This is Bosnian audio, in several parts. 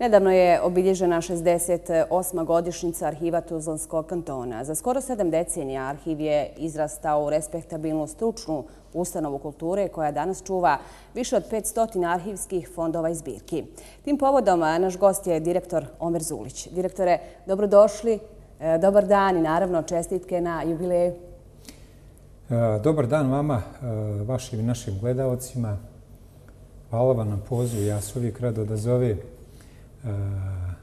Nedavno je obilježena 68. godišnjica arhiva Tuzlanskog kantona. Za skoro sedam decenija arhiv je izrastao u respektabilnu stručnu ustanovu kulture koja danas čuva više od 500 arhivskih fondova i zbirki. Tim povodom naš gost je direktor Omer Zulić. Direktore, dobrodošli, e, dobar dan i naravno čestitke na jubileju. E, dobar dan vama, e, vašim i našim gledalcima. Hvala vam na pozivu, ja se uvijek rado da zovem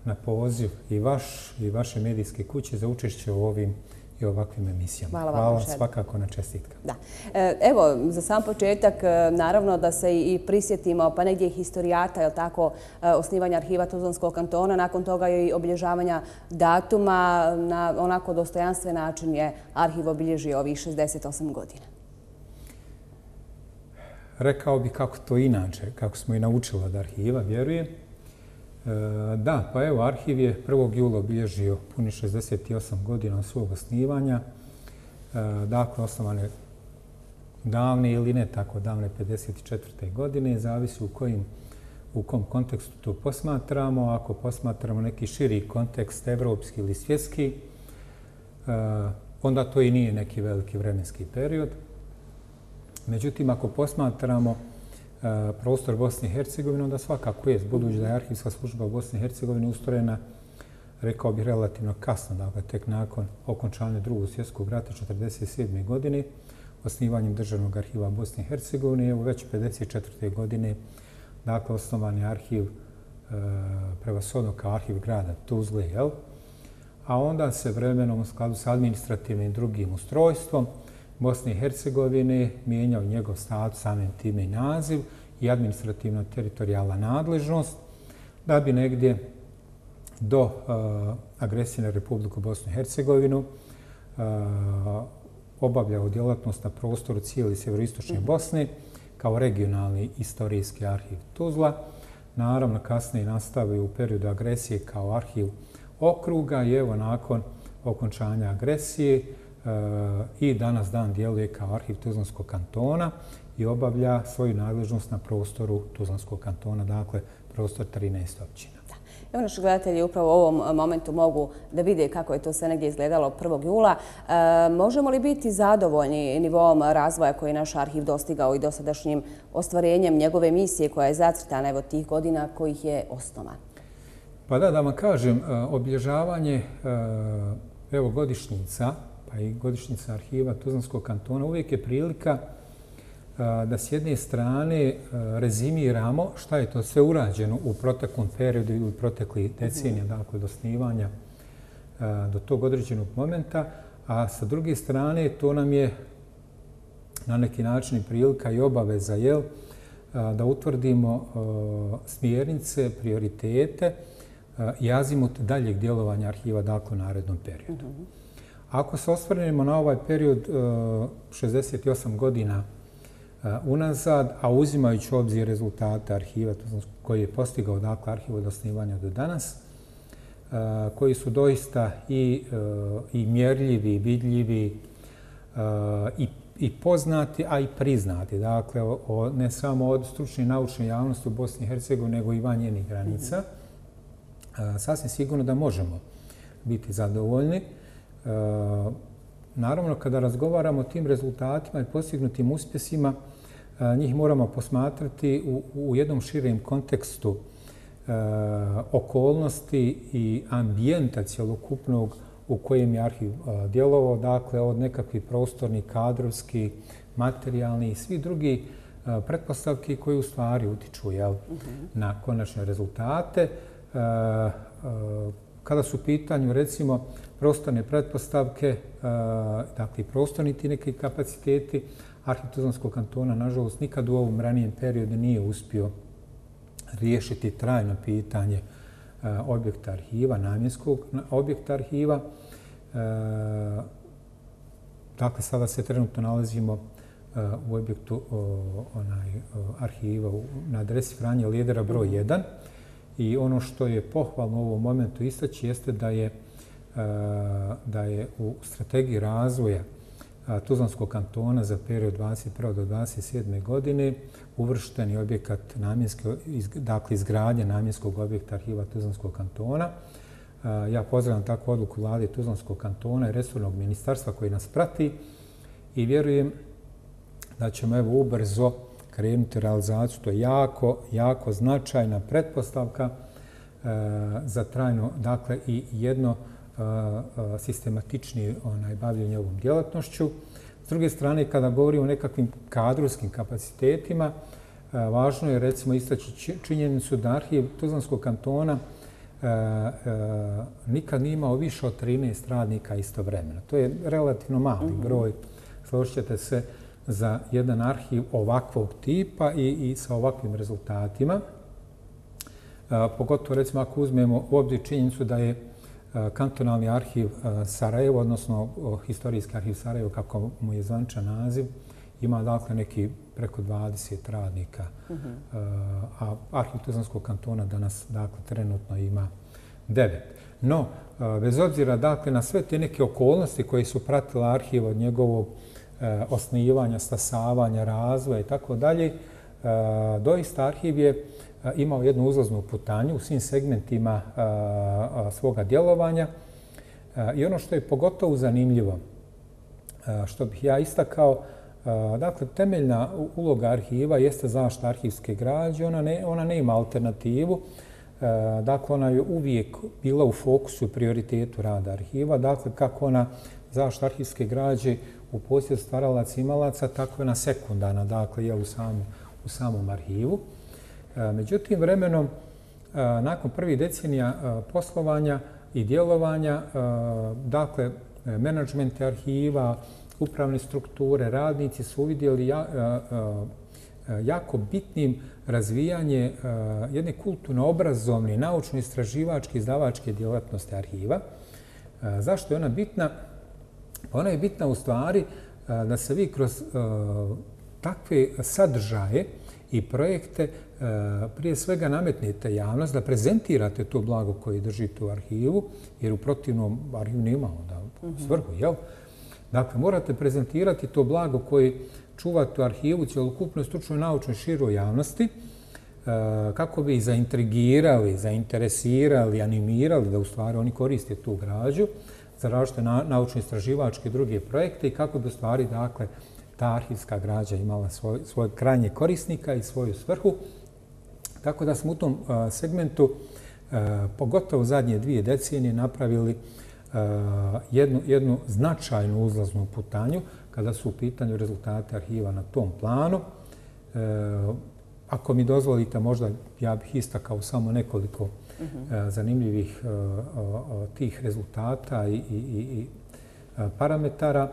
na poziv i vaš i vaše medijske kuće za učešće u ovim i ovakvim emisijama. Hvala vam, Hvala svakako na čestitka. Da. E, evo, za sam početak, e, naravno da se i prisjetimo pa negdje historijata, je tako, e, osnivanja arhiva Tuzlanskog kantona, nakon toga je i obilježavanja datuma, na onako dostojanstven način je arhiv obilježio ovih 68 godina. Rekao bih kako to inače, kako smo i naučili od arhiva, vjerujem, E, da, pa evo, arhiv je 1. jula obilježio puni 68 godina svog osnivanja. E, dakle, osnovan je davne ili ne tako davne 54. godine, zavisi u kojim u kom kontekstu to posmatramo. Ako posmatramo neki širi kontekst, evropski ili svjetski, e, onda to i nije neki veliki vremenski period. Međutim, ako posmatramo E, prostor Bosne i Hercegovine, onda svakako je, budući da je arhivska služba Bosne i Hercegovine ustrojena, rekao bih, relativno kasno, dakle, tek nakon okončanja drugog svjetskog rata 1947. godine, osnivanjem Državnog arhiva Bosne i Hercegovine, u već 1954. godine, dakle, osnovan je arhiv e, prevasodno kao arhiv grada Tuzle, jel? A onda se vremenom u skladu sa administrativnim drugim ustrojstvom, Bosne i Hercegovine mijenjao njegov status, samim time i naziv i administrativno-teritorijalna nadležnost, da bi negdje do eh, agresije na Republiku Bosnu i Hercegovinu eh, obavljao djelatnost na prostoru cijeli sjeveroistočne mhm. Bosne kao regionalni istorijski arhiv Tuzla. Naravno, kasnije nastavio u periodu agresije kao arhiv okruga i evo nakon okončanja agresije, Eh, i danas dan djeluje kao arhiv Tuzlanskog kantona i obavlja svoju nadležnost na prostoru Tuzlanskog kantona, dakle prostor 13 općina. Evo naši gledatelji upravo u ovom eh, momentu mogu da vide kako je to sve negdje izgledalo 1. jula. Eh, možemo li biti zadovoljni nivom razvoja koji je naš arhiv dostigao i dosadašnjim ostvarenjem njegove misije koja je zacrtana evo tih godina kojih je osnova? Pa da, da vam kažem, obježavanje evo godišnjica pa i godišnjica arhiva Tuzlanskog kantona, uvijek je prilika da s jedne strane rezimiramo šta je to sve urađeno u proteklom periodu ili protekli decenija, mhm. dakle, do snivanja do tog određenog momenta, a sa druge strane to nam je na neki način prilika i obaveza, jel, da utvrdimo smjernice, prioritete, jazimut daljeg djelovanja arhiva, dakle, u narednom periodu. Mhm. Ako se osvrnemo na ovaj period 68 e, godina e, unazad, a uzimajući obzir rezultate arhiva koji je postigao dakle, arhiv od osnivanja do danas, e, koji su doista i, i mjerljivi, i vidljivi, i, i poznati, a i priznati. Dakle, ne samo od stručne i naučne javnosti u Bosni i Hercegovini, nego i van njenih granica. Mhm. Sasvim sigurno da možemo biti zadovoljni. Eh, naravno, kada razgovaramo o tim rezultatima i postignutim uspjesima, eh, njih moramo posmatrati u jednom širem kontekstu eh, okolnosti i ambijenta cjelokupnog u kojem je arhiv djelovao, dakle, od nekakvi prostorni, kadrovski, materijalni i svi drugi pretpostavki koji u stvari utiču mhm. na konačne rezultate kada su u pitanju, recimo, prostorne pretpostavke, e, dakle, prostorni ti neki kapaciteti, Arhitektonskog kantona, nažalost, nikad u ovom ranijem periodu nije uspio riješiti trajno pitanje e, objekta arhiva, namjenskog objekta arhiva. E, dakle, sada se trenutno nalazimo u objektu onaj, arhiva na adresi Franja Lidera broj 1. I ono što je pohvalno u ovom momentu istaći jeste da je, e, da je u strategiji razvoja e, Tuzlanskog kantona za period 21. do 27. godine uvršten je objekat namjenske, dakle izgradnje namjenskog objekta arhiva Tuzlanskog kantona. E, ja pozdravljam takvu odluku vlade Tuzlanskog kantona i resurnog ministarstva koji nas prati i vjerujem da ćemo evo ubrzo krenuti realizaciju. To je jako, jako značajna pretpostavka e, za trajno, dakle, i jedno e, e, sistematičnije onaj, bavljenje ovom djelatnošću. S druge strane, kada govorimo o nekakvim kadrovskim kapacitetima, važno je, recimo, istaći činjenicu da arhiv Tuzlanskog kantona nikad nije imao više od 13 radnika istovremeno. To je relativno mali mhm. broj, složit ćete se, za jedan arhiv ovakvog tipa i, i sa ovakvim rezultatima. E, pogotovo, recimo, ako uzmemo u obzir činjenicu da je e, kantonalni arhiv e, Sarajevo, odnosno historijski arhiv Sarajevo, kako mu je zvančan naziv, ima dakle neki preko 20 radnika. Mhm. A arhiv Tuzlanskog kantona danas dakle trenutno ima devet. No, bez obzira dakle na sve te neke okolnosti koje su pratila arhiv od njegovog Eh, osnivanja, stasavanja, razvoja i tako dalje, eh, doista arhiv je eh, imao jednu uzlaznu putanju u svim segmentima svoga djelovanja. I ono što je pogotovo zanimljivo, što bih ja istakao, dakle, temeljna uloga arhiva jeste zašta arhivske građe, ona ne, ona ne ima alternativu. Dakle, ona je uvijek bila u fokusu prioritetu rada arhiva. Dakle, kako ona zašta arhivske građe u posjed stvaralac imalaca, tako je na sekundana, dakle je u, samu, u samom arhivu. E, međutim, vremenom, e, nakon prvih decenija e, poslovanja i djelovanja, dakle, menadžmente arhiva, upravne strukture, radnici su uvidjeli ja, jako bitnim razvijanje jedne kulturno-obrazovne, naučno-istraživačke, izdavačke djelatnosti arhiva. Zašto je ona bitna? Pa Ona je bitna u stvari e, da se vi kroz e, takve sadržaje i projekte e, prije svega nametnite javnost, da prezentirate to blago koje držite u arhivu, jer u protivnom arhivu nema onda mhm. svrhu, jel? Dakle, morate prezentirati to blago koje čuvate u arhivu cijelokupnoj stručnoj naučnoj široj javnosti, kako bi zaintrigirali, zainteresirali, animirali da u stvari oni koriste tu građu, za različite na, naučno-istraživačke i druge projekte i kako bi u stvari dakle, ta arhivska građa imala svoj, svoj krajnje korisnika i svoju svrhu. Tako da smo u tom segmentu, pogotovo u zadnje dvije decenije, napravili jednu, jednu značajnu uzlaznu putanju kada su u pitanju rezultate arhiva na tom planu. E, ako mi dozvolite, možda ja bih istakao samo nekoliko mhm. e, zanimljivih e, tih rezultata i e, parametara.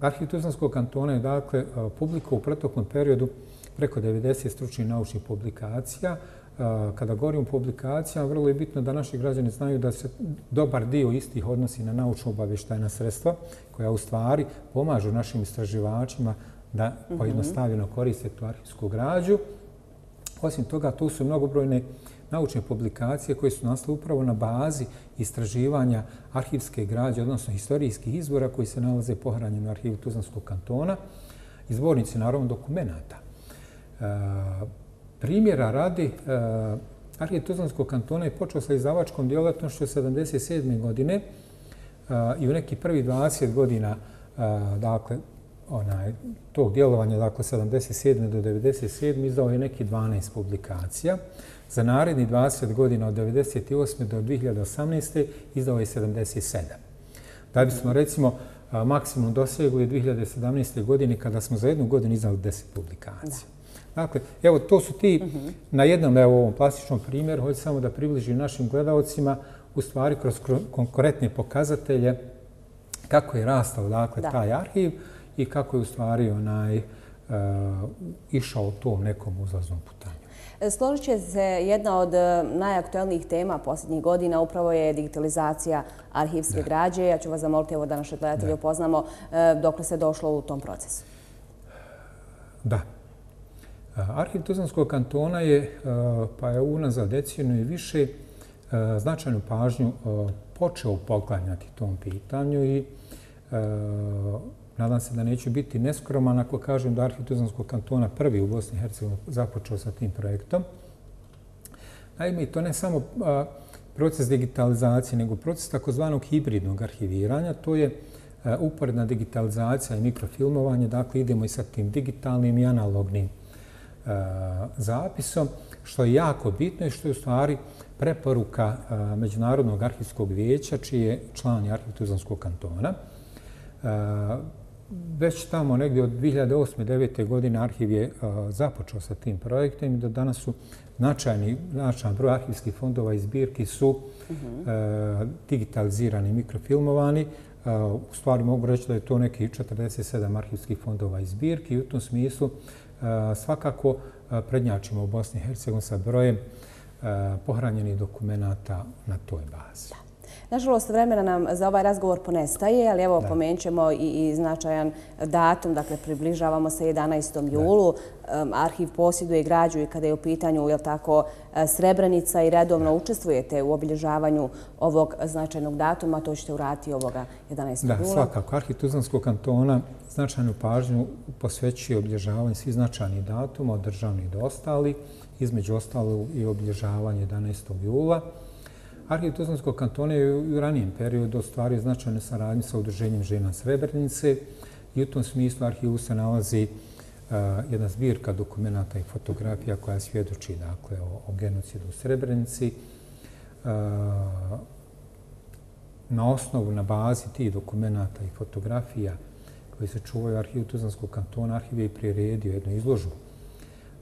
Arhiv Tuzlanskog kantona je dakle publika u protoklom periodu preko 90 stručnih naučnih publikacija. Kada govorimo o publikacijama, vrlo je bitno da naši građani znaju da se dobar dio istih odnosi na naučno obavještajna sredstva koja u stvari pomažu našim istraživačima da pojednostavljeno koriste tu arhivsku građu. Osim toga, tu su mnogobrojne naučne publikacije koje su nastale upravo na bazi istraživanja arhivske građe, odnosno historijskih izvora koji se nalaze pohranjeni u arhivu Tuzlanskog kantona i zbornici, naravno, dokumentata. E, primjera radi, e, arhiv Tuzlanskog kantona je počeo sa izdavačkom djelatnošću 77. godine e, i u nekih prvi 20 godina, dakle, onaj, tog djelovanja, dakle 77. do 97. izdao je neki 12 publikacija. Za naredni 20 godina od 98. do 2018. izdao je 77. Da smo, recimo maksimum dosegu je 2017. godine kada smo za jednu godinu izdali 10 publikacija. Dakle, evo to su ti mhm. na jednom evo ovom plastičnom primjeru, hoću samo da približim našim gledalcima u stvari kroz konkretne pokazatelje kako je rastao dakle, taj arhiv. Uh, i kako je u stvari onaj, e, išao tom nekom uzlaznom putanju. E, složit će se jedna od e, najaktuelnijih tema posljednjih godina upravo je digitalizacija arhivske da. građe. Ja ću vas zamoliti evo da naše gledatelje upoznamo e, dok se došlo u tom procesu. Da. Arhiv Tuzlanskog kantona je, pa je unazad decenu i više, značajnu pažnju počeo poklanjati tom pitanju i Nadam se da neću biti neskroman ako kažem da Arhituzanskog kantona prvi u Bosni i Hercegovini započeo sa tim projektom. i to ne samo proces digitalizacije, nego proces takozvanog hibridnog arhiviranja. To je uporedna digitalizacija i mikrofilmovanje. Dakle, idemo i sa tim digitalnim i analognim zapisom, što je jako bitno i što je u stvari preporuka Međunarodnog arhivskog vijeća, čiji je član je Arhiv kantona već tamo negdje od 2008-2009. godine arhiv je započeo sa tim projektom i do danas su značajni, značajan broj arhivskih fondova i zbirki su mhm. e, digitalizirani, mikrofilmovani. E, u stvari mogu reći da je to neki 47 arhivskih fondova i zbirki i u tom smislu e, svakako prednjačimo u Bosni i Hercegovini sa brojem pohranjenih dokumentata na toj bazi. Nažalost, vremena nam za ovaj razgovor ponestaje, ali evo pomenćemo i značajan datum, dakle približavamo se 11. julu. Arhiv posjeduje građu i kada je u pitanju e, Srebrenica i redovno učestvujete u obilježavanju ovog značajnog datuma, to ćete urati ovoga 11. jula. Da, svakako. Arhiv Tuzlanskog kantona značajnu pažnju posvećuje obilježavanje svih značajnih datuma, od državnih do ostalih, između ostalo i obilježavanje 11. jula. Arhiv Tuzlanskog kantona je u ranijem periodu ostvario značajne saradnje sa udruženjem žena Srebrnice i u tom smislu arhivu se nalazi e, jedna zbirka dokumentata i fotografija koja svjedoči dakle, o, genocidu u Srebrenici. E, na osnovu, na bazi tih dokumentata i fotografija koji se čuvaju u arhivu Tuzlanskog kantona, arhiv je priredio jednu izložbu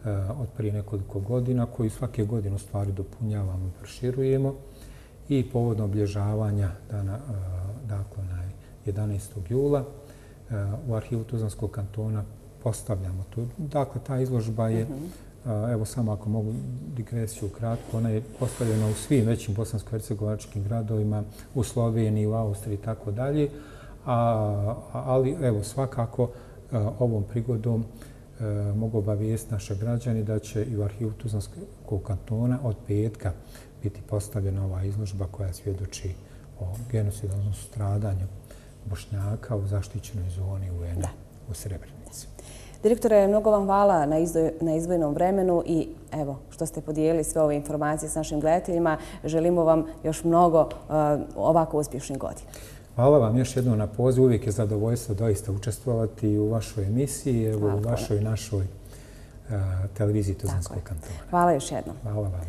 e, od prije nekoliko godina koju svake godine u stvari dopunjavamo i proširujemo i povodno oblježavanja dana, dakle, na 11. jula u arhivu Tuzanskog kantona postavljamo tu. Dakle, ta izložba je, mhm. evo samo ako mogu digresiju kratko, ona je postavljena u svim većim bosansko-hercegovačkim gradovima, u Sloveniji, u Austriji i tako dalje, A, ali evo svakako ovom prigodom mogu obavijest naše građani da će i u arhivu Tuzanskog kantona od petka biti postavljena ova izložba koja svjedoči o genocidalnom stradanju Bošnjaka u zaštićenoj zoni u a u Srebrenici. je mnogo vam hvala na izvojnom vremenu i evo što ste podijelili sve ove informacije s našim gledateljima. Želimo vam još mnogo e, ovako uspješnih godina. Hvala vam još jednom na poziv. Uvijek je zadovoljstvo doista učestvovati u vašoj emisiji, u vašoj i našoj e, televiziji Tuzanskog kantona. Hvala još jednom. Hvala vam.